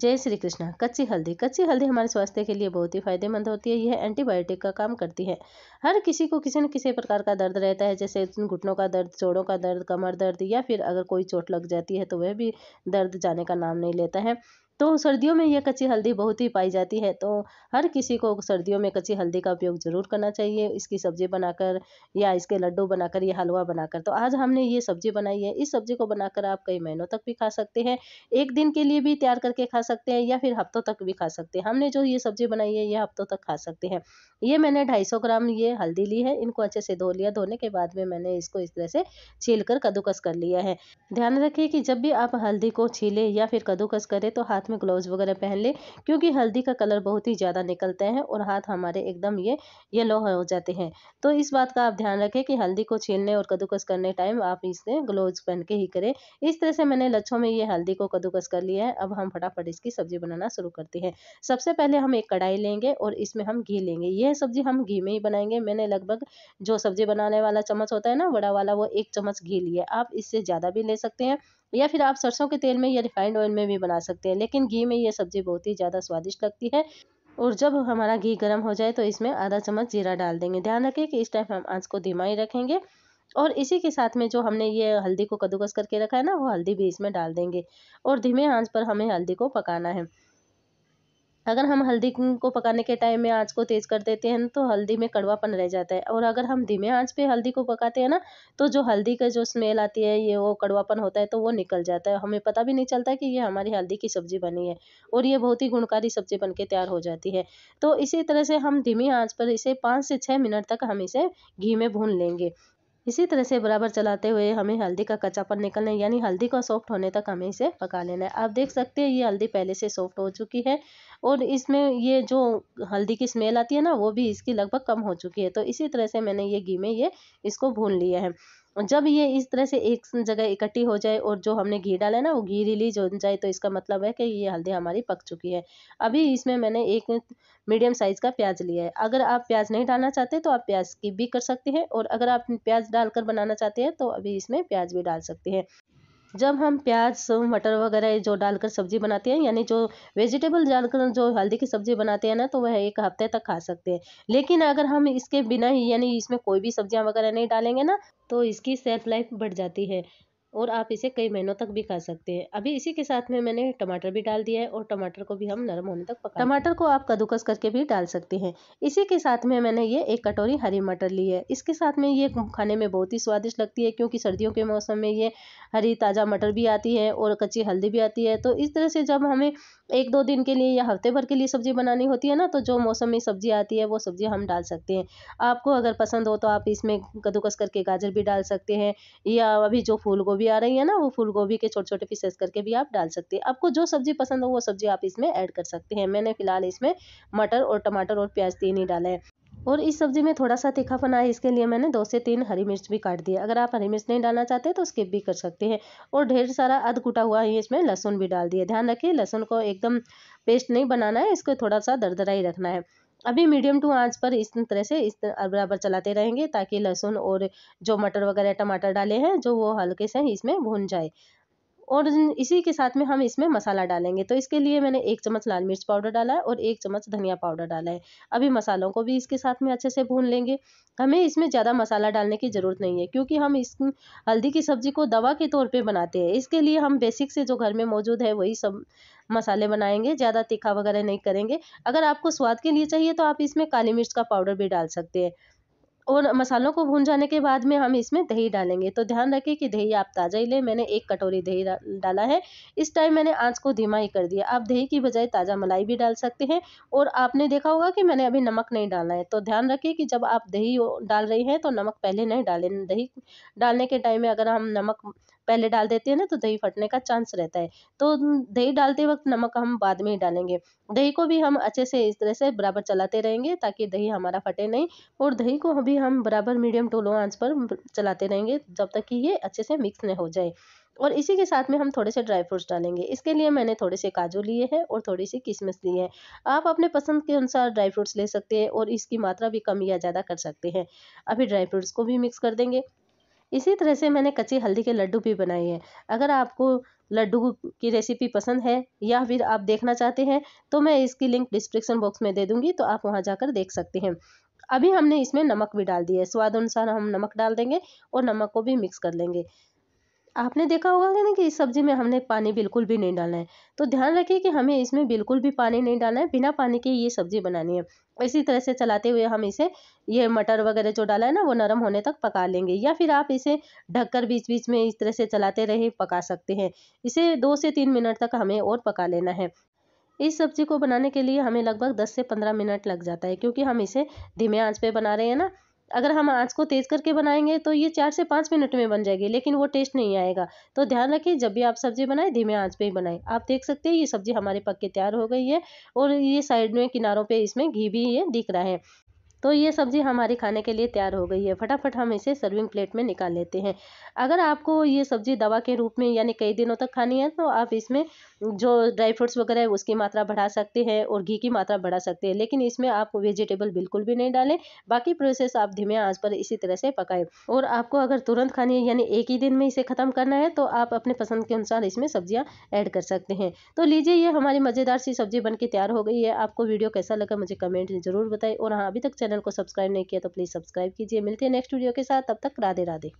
जय श्री कृष्णा कच्ची हल्दी कच्ची हल्दी हमारे स्वास्थ्य के लिए बहुत ही फायदेमंद होती है यह एंटीबायोटिक का काम करती है हर किसी को किसी न किसी प्रकार का दर्द रहता है जैसे घुटनों का दर्द जोड़ों का दर्द कमर दर्द या फिर अगर कोई चोट लग जाती है तो वह भी दर्द जाने का नाम नहीं लेता है तो सर्दियों में यह कच्ची हल्दी बहुत ही पाई जाती है तो हर किसी को सर्दियों में कच्ची हल्दी का उपयोग ज़रूर करना चाहिए इसकी सब्ज़ी बनाकर या इसके लड्डू बनाकर या हलवा बनाकर तो आज हमने ये सब्ज़ी बनाई है इस सब्ज़ी को बनाकर आप कई महीनों तक भी खा सकते हैं एक दिन के लिए भी तैयार करके खा सकते हैं या फिर हफ्तों तक भी खा सकते हैं हमने जो ये सब्ज़ी बनाई है ये हफ्तों तक खा सकते हैं ये मैंने ढाई ग्राम ये हल्दी ली है इनको अच्छे से धो लिया धोने के बाद में मैंने इसको इस तरह से छील कर कद्दूकस कर लिया है ध्यान रखिए कि जब भी आप हल्दी को छीले या फिर कद्दूकस करें तो हाथ हाथ में ग्लव्स वगैरह पहन लें क्योंकि हल्दी का कलर बहुत ही ज़्यादा निकलता है और हाथ हमारे एकदम ये येलो हो जाते हैं तो इस बात का आप ध्यान रखें कि हल्दी को छीलने और कद्दूकस करने टाइम आप इसे ग्लव्स पहन के ही करें इस तरह से मैंने लच्छों में ये हल्दी को कद्दूकस कर लिया है अब हम फटाफट इसकी सब्जी बनाना शुरू करते हैं सबसे पहले हम एक कढ़ाई लेंगे और इसमें हम घी लेंगे यह सब्जी हम घी में ही बनाएंगे मैंने लगभग जो सब्जी बनाने वाला चम्मच होता है ना बड़ा वाला वो एक चम्मच घी लिया आप इससे ज़्यादा भी ले सकते हैं या फिर आप सरसों के तेल में या रिफाइंड ऑयल में भी बना सकते हैं लेकिन घी में ये सब्ज़ी बहुत ही ज़्यादा स्वादिष्ट लगती है और जब हमारा घी गर्म हो जाए तो इसमें आधा चम्मच जीरा डाल देंगे ध्यान रखें कि इस टाइम हम आँच को धीमा ही रखेंगे और इसी के साथ में जो हमने ये हल्दी को कद्दूकस करके रखा है ना वो हल्दी भी इसमें डाल देंगे और धीमे आंच पर हमें हल्दी को पकाना है अगर हम हल्दी को पकाने के टाइम में आँच को तेज़ कर देते हैं तो हल्दी में कड़वापन रह जाता है और अगर हम धीमे आँच पे हल्दी को पकाते हैं ना तो जो हल्दी का जो स्मेल आती है ये वो कड़वापन होता है तो वो निकल जाता है हमें पता भी नहीं चलता कि ये हमारी हल्दी की सब्ज़ी बनी है और ये बहुत ही गुणकारी सब्ज़ी बन तैयार हो जाती है तो इसी तरह से हम धीमी आँच पर इसे पाँच से छः मिनट तक हम इसे घी में भून लेंगे इसी तरह से बराबर चलाते हुए हमें हल्दी का कच्चापन निकलना है यानी हल्दी का सॉफ्ट होने तक हमें इसे पका लेना है आप देख सकते हैं ये हल्दी पहले से सॉफ्ट हो चुकी है और इसमें ये जो हल्दी की स्मेल आती है ना वो भी इसकी लगभग कम हो चुकी है तो इसी तरह से मैंने ये घी में ये इसको भून लिया है जब ये इस तरह से एक जगह इकट्ठी हो जाए और जो हमने घी डाला है ना वो घी रिलीज हो जाए तो इसका मतलब है कि ये हल्दी हमारी पक चुकी है अभी इसमें मैंने एक मीडियम साइज़ का प्याज लिया है अगर आप प्याज नहीं डालना चाहते तो आप प्याज की भी कर सकते हैं और अगर आप प्याज डालकर बनाना चाहते हैं तो अभी इसमें प्याज भी डाल सकते हैं जब हम प्याज मटर वगैरह जो डालकर सब्जी बनाते हैं यानी जो वेजिटेबल डालकर जो हल्दी की सब्जी बनाते हैं ना तो वह एक हफ्ते तक खा सकते हैं लेकिन अगर हम इसके बिना ही यानी इसमें कोई भी सब्जियां वगैरह नहीं डालेंगे ना तो इसकी सेल्फ लाइफ बढ़ जाती है और आप इसे कई महीनों तक भी खा सकते हैं अभी इसी के साथ में मैंने टमाटर भी डाल दिया है और टमाटर को भी हम नरम होने तक पका टमाटर को आप कद्दूकस करके भी डाल सकते हैं इसी के साथ में मैंने ये एक कटोरी हरी मटर ली है इसके साथ में ये खाने में बहुत ही स्वादिष्ट लगती है क्योंकि सर्दियों के मौसम में ये हरी ताज़ा मटर भी आती है और कच्ची हल्दी भी आती है तो इस तरह से जब हमें एक दो दिन के लिए या हफ्ते भर के लिए सब्ज़ी बनानी होती है ना तो जो मौसम में सब्ज़ी आती है वो सब्ज़ी हम डाल सकते हैं आपको अगर पसंद हो तो आप इसमें कद्दूकस करके गाजर भी डाल सकते हैं या अभी जो फूल गोभी गोभी आ रही है ना वो फूल गोभी के छोटे छोटे पीसेस करके भी आप डाल सकते हैं आपको जो सब्जी पसंद हो वो सब्जी आप इसमें ऐड कर सकते हैं मैंने फिलहाल इसमें मटर और टमाटर और प्याज तीन ही डाले है और इस सब्ज़ी में थोड़ा सा तीखापन आए इसके लिए मैंने दो से तीन हरी मिर्च भी काट दिया अगर आप हरी मिर्च नहीं डालना चाहते तो स्किप भी कर सकते हैं और ढेर सारा अद कुटा हुआ ही इसमें लहसुन भी डाल दिया ध्यान रखिए लहसुन को एकदम पेस्ट नहीं बनाना है इसको थोड़ा सा दरदरा ही रखना है अभी मीडियम टू आंच पर इस तरह से इस बराबर चलाते रहेंगे ताकि लहसुन और जो मटर वगैरह टमाटर डाले हैं जो वो हल्के से इसमें भून जाए और इसी के साथ में हम इसमें मसाला डालेंगे तो इसके लिए मैंने एक चम्मच लाल मिर्च पाउडर डाला है और एक चम्मच धनिया पाउडर डाला है अभी मसालों को भी इसके साथ में अच्छे से भून लेंगे हमें इसमें ज़्यादा मसाला डालने की ज़रूरत नहीं है क्योंकि हम इस हल्दी की सब्ज़ी को दवा के तौर पे बनाते हैं इसके लिए हम बेसिक से जो घर में मौजूद है वही सब मसाले बनाएंगे ज़्यादा तीखा वगैरह नहीं करेंगे अगर आपको स्वाद के लिए चाहिए तो आप इसमें काली मिर्च का पाउडर भी डाल सकते हैं और मसालों को भून जाने के बाद में हम इसमें दही डालेंगे तो ध्यान रखें कि दही आप ताज़ा ही लें मैंने एक कटोरी दही डाला है इस टाइम मैंने आंच को धीमा ही कर दिया आप दही की बजाय ताज़ा मलाई भी डाल सकते हैं और आपने देखा होगा कि मैंने अभी नमक नहीं डाला है तो ध्यान रखें कि जब आप दही डाल रही हैं तो नमक पहले नहीं डालें दही डालने के टाइम में अगर हम नमक पहले डाल देते हैं ना तो दही फटने का चांस रहता है तो दही डालते वक्त नमक हम बाद में ही डालेंगे दही को भी हम अच्छे से इस तरह से बराबर चलाते रहेंगे ताकि दही हमारा फटे नहीं और दही को भी हम बराबर मीडियम टू लो आंच पर चलाते रहेंगे जब तक कि ये अच्छे से मिक्स न हो जाए और इसी के साथ में हम थोड़े से ड्राई फ्रूट्स डालेंगे इसके लिए मैंने थोड़े से काजू लिए हैं और थोड़ी सी किशमिश ली है आप अपने पसंद के अनुसार ड्राई फ्रूट्स ले सकते हैं और इसकी मात्रा भी कम या ज़्यादा कर सकते हैं अभी ड्राई फ्रूट्स को भी मिक्स कर देंगे इसी तरह से मैंने कच्ची हल्दी के लड्डू भी बनाए हैं अगर आपको लड्डू की रेसिपी पसंद है या फिर आप देखना चाहते हैं तो मैं इसकी लिंक डिस्क्रिप्सन बॉक्स में दे दूंगी तो आप वहाँ जाकर देख सकते हैं अभी हमने इसमें नमक भी डाल दिया है स्वाद अनुसार हम नमक डाल देंगे और नमक को भी मिक्स कर लेंगे आपने देखा होगा कि ना कि इस सब्जी में हमने पानी बिल्कुल भी नहीं डालना है तो ध्यान रखिए कि हमें इसमें बिल्कुल भी पानी नहीं डालना है बिना पानी के ये सब्जी बनानी है इसी तरह से चलाते हुए हम इसे ये मटर वगैरह जो डाला है ना वो नरम होने तक पका लेंगे या फिर आप इसे ढककर बीच बीच में इस तरह से चलाते रहे पका सकते हैं इसे दो से तीन मिनट तक हमें और पका लेना है इस सब्जी को बनाने के लिए हमें लगभग दस से पंद्रह मिनट लग जाता है क्योंकि हम इसे धीमे आँच पे बना रहे हैं ना अगर हम आँच को तेज़ करके बनाएंगे तो ये चार से पाँच मिनट में बन जाएगी लेकिन वो टेस्ट नहीं आएगा तो ध्यान रखिए जब भी आप सब्ज़ी बनाएं धीमे आँच पे ही बनाएं आप देख सकते हैं ये सब्ज़ी हमारे पक के तैयार हो गई है और ये साइड में किनारों पे इसमें घी भी ये दिख रहा है तो ये सब्ज़ी हमारे खाने के लिए तैयार हो गई है फटाफट हम इसे सर्विंग प्लेट में निकाल लेते हैं अगर आपको ये सब्ज़ी दवा के रूप में यानी कई दिनों तक खानी है तो आप इसमें जो ड्राई फ्रूट्स वगैरह है उसकी मात्रा बढ़ा सकते हैं और घी की मात्रा बढ़ा सकते हैं लेकिन इसमें आप वेजिटेबल बिल्कुल भी नहीं डालें बाकी प्रोसेस आप धीमे आंच पर इसी तरह से पकाएं और आपको अगर तुरंत खानी है यानी एक ही दिन में इसे ख़त्म करना है तो आप अपने पसंद के अनुसार इसमें सब्जियाँ ऐड कर सकते हैं तो लीजिए ये हमारी मज़ेदार सी सब्जी बन तैयार हो गई है आपको वीडियो कैसा लगा मुझे कमेंट ज़रूर बताएं और हाँ अभी तक चैनल को सब्सक्राइब नहीं किया तो प्लीज़ सब्सक्राइब कीजिए मिलते हैं नेक्स्ट वीडियो के साथ तब तक राधे राधे